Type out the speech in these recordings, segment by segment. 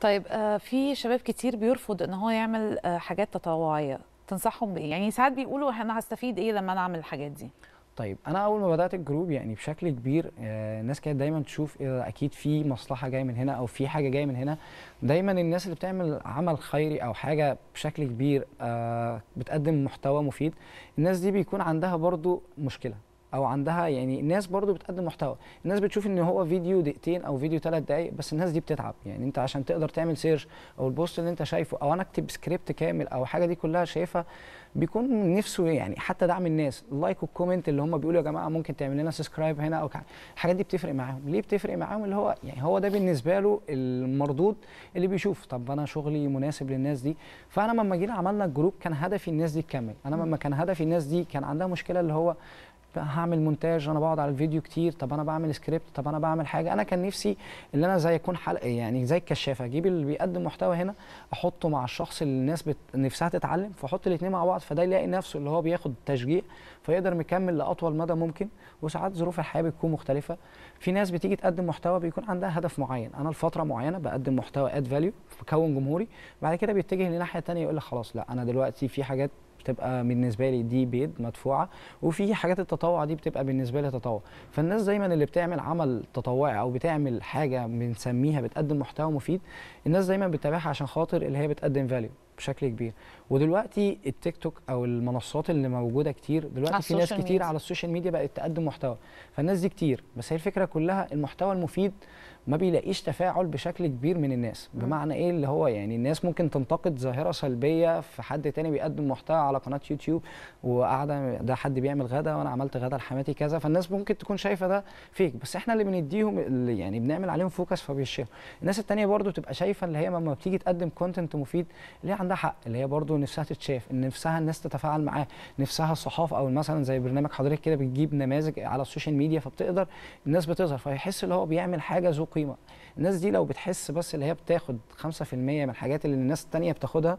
طيب آه، في شباب كتير بيرفض ان هو يعمل آه، حاجات تطوعيه تنصحهم بايه يعني ساعات بيقولوا انا هستفيد ايه لما انا اعمل الحاجات دي طيب انا اول ما بدات الجروب يعني بشكل كبير آه، الناس كانت دايما تشوف إيه اكيد في مصلحه جايه من هنا او في حاجه جايه من هنا دايما الناس اللي بتعمل عمل خيري او حاجه بشكل كبير بتقدم محتوى مفيد الناس دي بيكون عندها برضو مشكله او عندها يعني ناس برضو بتقدم محتوى الناس بتشوف ان هو فيديو دقيقتين او فيديو ثلاث دقائق بس الناس دي بتتعب يعني انت عشان تقدر تعمل سيرش او البوست اللي انت شايفه او انا اكتب سكريبت كامل او حاجه دي كلها شايفها بيكون نفسه إيه؟ يعني حتى دعم الناس اللايك والكومنت اللي هم بيقولوا يا جماعه ممكن تعمل لنا سبسكرايب هنا او الحاجات دي بتفرق معاهم ليه بتفرق معاهم اللي هو يعني هو ده بالنسبه له المردود اللي بيشوف طب انا شغلي مناسب للناس دي فانا لما جينا عملنا الجروب كان هدفي الناس دي تكمل انا لما كان هدفي الناس دي كان عندها مشكله اللي هو هعمل مونتاج انا بقعد على الفيديو كتير طب انا بعمل سكريبت طب انا بعمل حاجه انا كان نفسي ان انا زي اكون حلقه يعني زي الكشافه اجيب اللي بيقدم محتوى هنا احطه مع الشخص اللي الناس بت... نفسها تتعلم فاحط الاثنين مع بعض فده يلاقي نفسه اللي هو بياخد تشجيع فيقدر مكمل لاطول مدى ممكن وساعات ظروف الحياه بتكون مختلفه في ناس بتيجي تقدم محتوى بيكون عندها هدف معين انا لفتره معينه بقدم محتوى اد فاليو بكون جمهوري بعد كده بيتجه لناحيه ثانيه يقول لك خلاص لا انا دلوقتي في حاجات بتبقى بالنسبه لي دي بيد مدفوعه وفي حاجات التطوع دي بتبقى بالنسبه لي تطوع فالناس دايما اللي بتعمل عمل تطوعي او بتعمل حاجه بنسميها بتقدم محتوى مفيد الناس دايما بتتابعها عشان خاطر اللي هي بتقدم فاليو بشكل كبير ودلوقتي التيك توك او المنصات اللي موجوده كتير دلوقتي في ناس كتير ميديا. على السوشيال ميديا بقت تقدم محتوى فالناس دي كتير بس هي الفكره كلها المحتوى المفيد ما بيلاقيش تفاعل بشكل كبير من الناس بمعنى ايه اللي هو يعني الناس ممكن تنتقد ظاهره سلبيه في حد تاني بيقدم محتوى على قناه يوتيوب وقاعده ده حد بيعمل غدا وانا عملت غدا لحماتي كذا فالناس ممكن تكون شايفه ده فيك بس احنا اللي بنديهم اللي يعني بنعمل عليهم فوكس فبيشير الناس التانيه برضو تبقى شايفه اللي هي لما بتيجي تقدم كونتنت مفيد اللي هي عندها حق اللي هي برضو نفسها تتشاف نفسها الناس تتفاعل معاه نفسها الصحافه او مثلا زي برنامج حضرتك كده بتجيب نماذج على السوشيال ميديا فبتقدر الناس بتظهر فيحس اللي هو بيعمل حاجه ذو قيمه الناس دي لو بتحس بس اللي هي بتاخد 5% من الحاجات اللي الناس التانية بتاخدها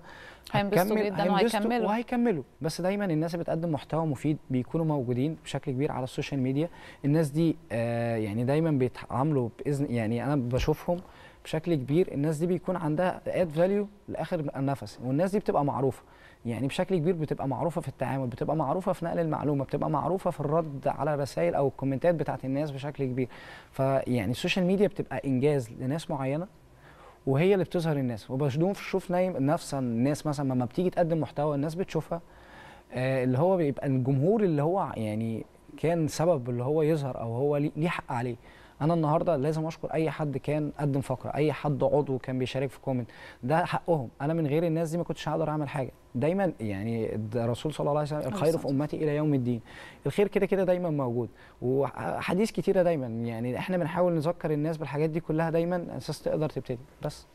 هينبسطوا جدا وهيكملوا بس دايما الناس اللي بتقدم محتوى مفيد بيكونوا موجودين بشكل كبير على السوشيال ميديا الناس دي آه يعني دايما بيتعاملوا باذن يعني انا بشوفهم بشكل كبير الناس دي بيكون عندها اد فاليو لاخر النفس والناس دي بتبقى معروفه يعني بشكل كبير بتبقى معروفه في التعامل بتبقى معروفه في نقل المعلومه بتبقى معروفه في الرد على الرسائل او الكومنتات بتاعت الناس بشكل كبير فيعني السوشيال ميديا بتبقى انجاز لناس معينه وهي اللي بتظهر الناس وبشوف شوف نايم نفسا الناس مثلا لما بتيجي تقدم محتوى الناس بتشوفها آه، اللي هو بيبقى الجمهور اللي هو يعني كان سبب اللي هو يظهر او هو ليه حق عليه انا النهارده لازم اشكر اي حد كان قدم فقره اي حد عضو كان بيشارك في كومنت ده حقهم انا من غير الناس دي ما كنتش هقدر اعمل حاجه دايما يعني الرسول صلى الله عليه وسلم الخير في امتي الى يوم الدين الخير كده كده دايما موجود وحديث كتيره دايما يعني احنا بنحاول نذكر الناس بالحاجات دي كلها دايما اساس تقدر تبتدي بس